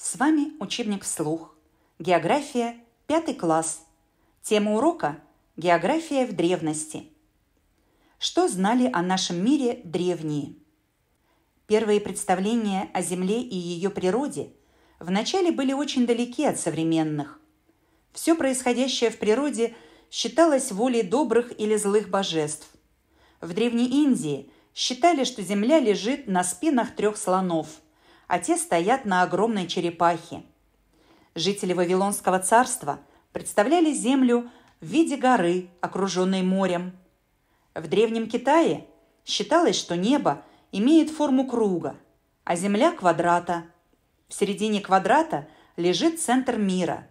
С вами учебник «Вслух». География, пятый класс. Тема урока – география в древности. Что знали о нашем мире древние? Первые представления о Земле и ее природе вначале были очень далеки от современных. Все происходящее в природе считалось волей добрых или злых божеств. В Древней Индии считали, что Земля лежит на спинах трех слонов – а те стоят на огромной черепахе. Жители Вавилонского царства представляли землю в виде горы, окруженной морем. В Древнем Китае считалось, что небо имеет форму круга, а земля – квадрата. В середине квадрата лежит центр мира,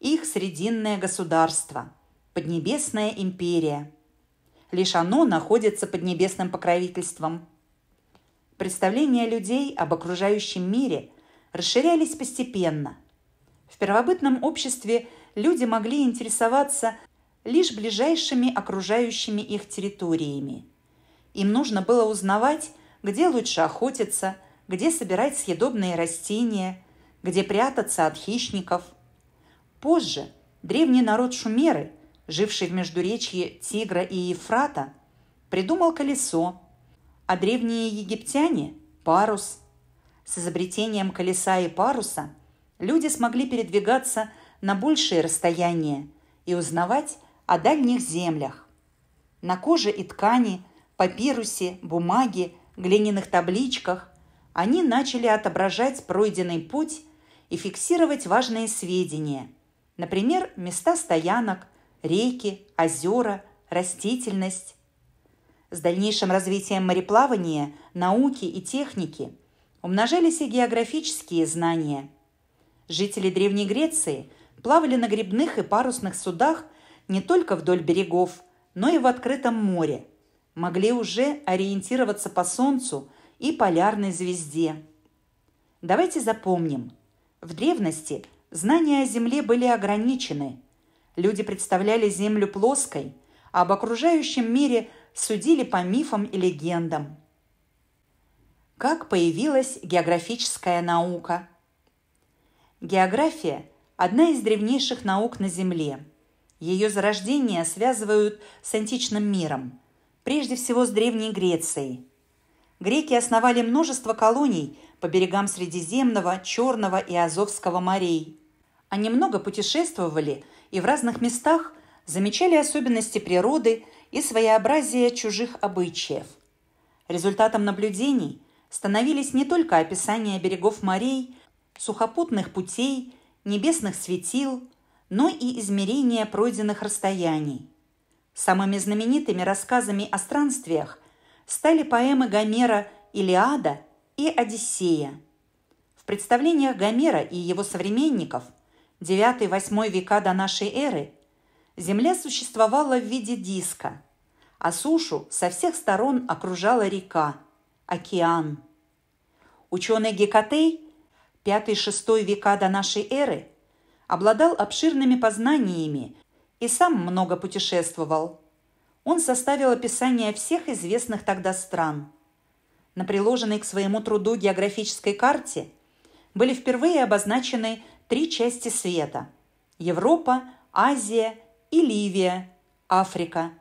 их срединное государство – Поднебесная империя. Лишь оно находится под небесным покровительством – представления людей об окружающем мире расширялись постепенно. В первобытном обществе люди могли интересоваться лишь ближайшими окружающими их территориями. Им нужно было узнавать, где лучше охотиться, где собирать съедобные растения, где прятаться от хищников. Позже древний народ Шумеры, живший в междуречье Тигра и Ефрата, придумал колесо, а древние египтяне – парус. С изобретением колеса и паруса люди смогли передвигаться на большие расстояния и узнавать о дальних землях. На коже и ткани, папирусе, бумаге, глиняных табличках они начали отображать пройденный путь и фиксировать важные сведения, например, места стоянок, реки, озера, растительность. С дальнейшим развитием мореплавания, науки и техники умножились и географические знания. Жители Древней Греции плавали на грибных и парусных судах не только вдоль берегов, но и в открытом море. Могли уже ориентироваться по Солнцу и полярной звезде. Давайте запомним. В древности знания о Земле были ограничены. Люди представляли Землю плоской, а об окружающем мире – судили по мифам и легендам. Как появилась географическая наука? География – одна из древнейших наук на Земле. Ее зарождение связывают с античным миром, прежде всего с Древней Грецией. Греки основали множество колоний по берегам Средиземного, Черного и Азовского морей. Они много путешествовали и в разных местах замечали особенности природы и своеобразие чужих обычаев. Результатом наблюдений становились не только описания берегов морей, сухопутных путей, небесных светил, но и измерения пройденных расстояний. Самыми знаменитыми рассказами о странствиях стали поэмы Гомера «Илиада» и «Одиссея». В представлениях Гомера и его современников – IX-VIII века до нашей эры Земля существовала в виде диска, а сушу со всех сторон окружала река – океан. Ученый Гекатей, 5-6 века до нашей эры, обладал обширными познаниями и сам много путешествовал. Он составил описание всех известных тогда стран. На приложенной к своему труду географической карте были впервые обозначены три части света – Европа, Азия – и Ливия, Африка.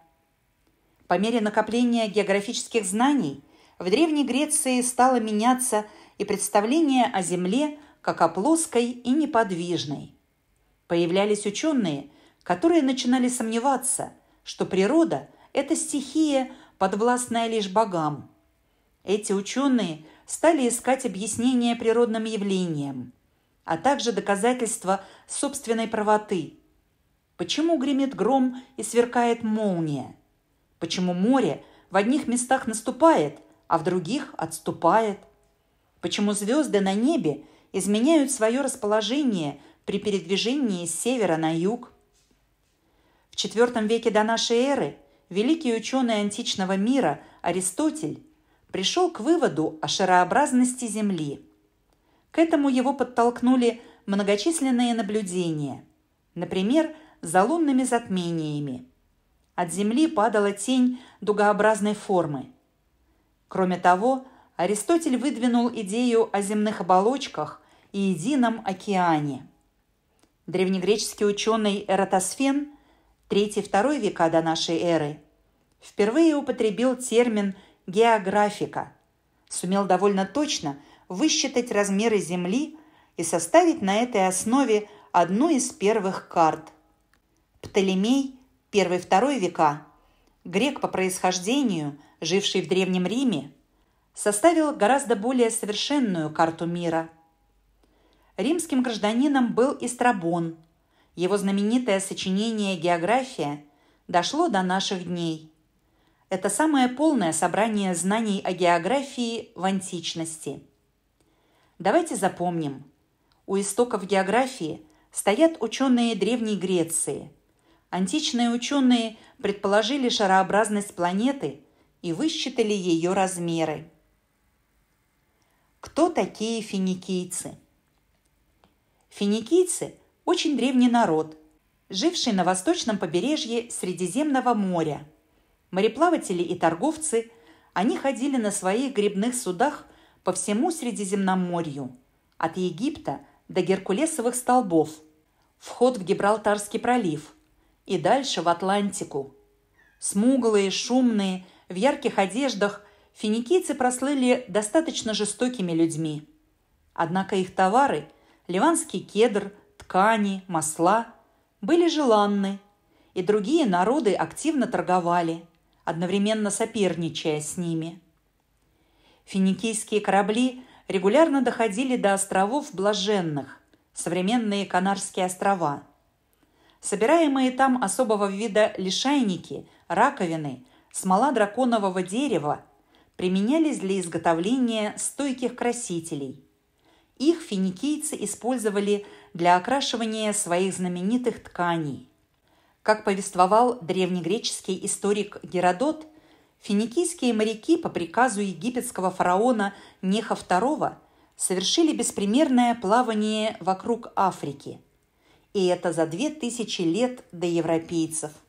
По мере накопления географических знаний в Древней Греции стало меняться и представление о Земле как о плоской и неподвижной. Появлялись ученые, которые начинали сомневаться, что природа – это стихия, подвластная лишь богам. Эти ученые стали искать объяснение природным явлениям, а также доказательства собственной правоты – Почему гремит гром и сверкает молния? Почему море в одних местах наступает, а в других отступает? Почему звезды на небе изменяют свое расположение при передвижении с севера на юг? В IV веке до нашей эры великий ученый античного мира Аристотель пришел к выводу о шарообразности Земли. К этому его подтолкнули многочисленные наблюдения. Например, за лунными затмениями. От земли падала тень дугообразной формы. Кроме того, Аристотель выдвинул идею о земных оболочках и едином океане. Древнегреческий ученый Эратосфен, 3-2 века до нашей эры, впервые употребил термин «географика», сумел довольно точно высчитать размеры Земли и составить на этой основе одну из первых карт – Птолемей, 1-2 века, грек по происхождению, живший в Древнем Риме, составил гораздо более совершенную карту мира. Римским гражданином был и Его знаменитое сочинение «География» дошло до наших дней. Это самое полное собрание знаний о географии в античности. Давайте запомним. У истоков географии стоят ученые Древней Греции – Античные ученые предположили шарообразность планеты и высчитали ее размеры. Кто такие финикийцы? Финикийцы – очень древний народ, живший на восточном побережье Средиземного моря. Мореплаватели и торговцы, они ходили на своих грибных судах по всему Средиземноморью, от Египта до Геркулесовых столбов, вход в Гибралтарский пролив – и дальше в Атлантику. Смуглые, шумные, в ярких одеждах финикийцы прослыли достаточно жестокими людьми. Однако их товары – ливанский кедр, ткани, масла – были желанны, и другие народы активно торговали, одновременно соперничая с ними. Финикийские корабли регулярно доходили до островов Блаженных, современные Канарские острова – Собираемые там особого вида лишайники, раковины, смола драконового дерева применялись для изготовления стойких красителей. Их финикийцы использовали для окрашивания своих знаменитых тканей. Как повествовал древнегреческий историк Геродот, финикийские моряки по приказу египетского фараона Неха II совершили беспримерное плавание вокруг Африки – и это за две тысячи лет до европейцев –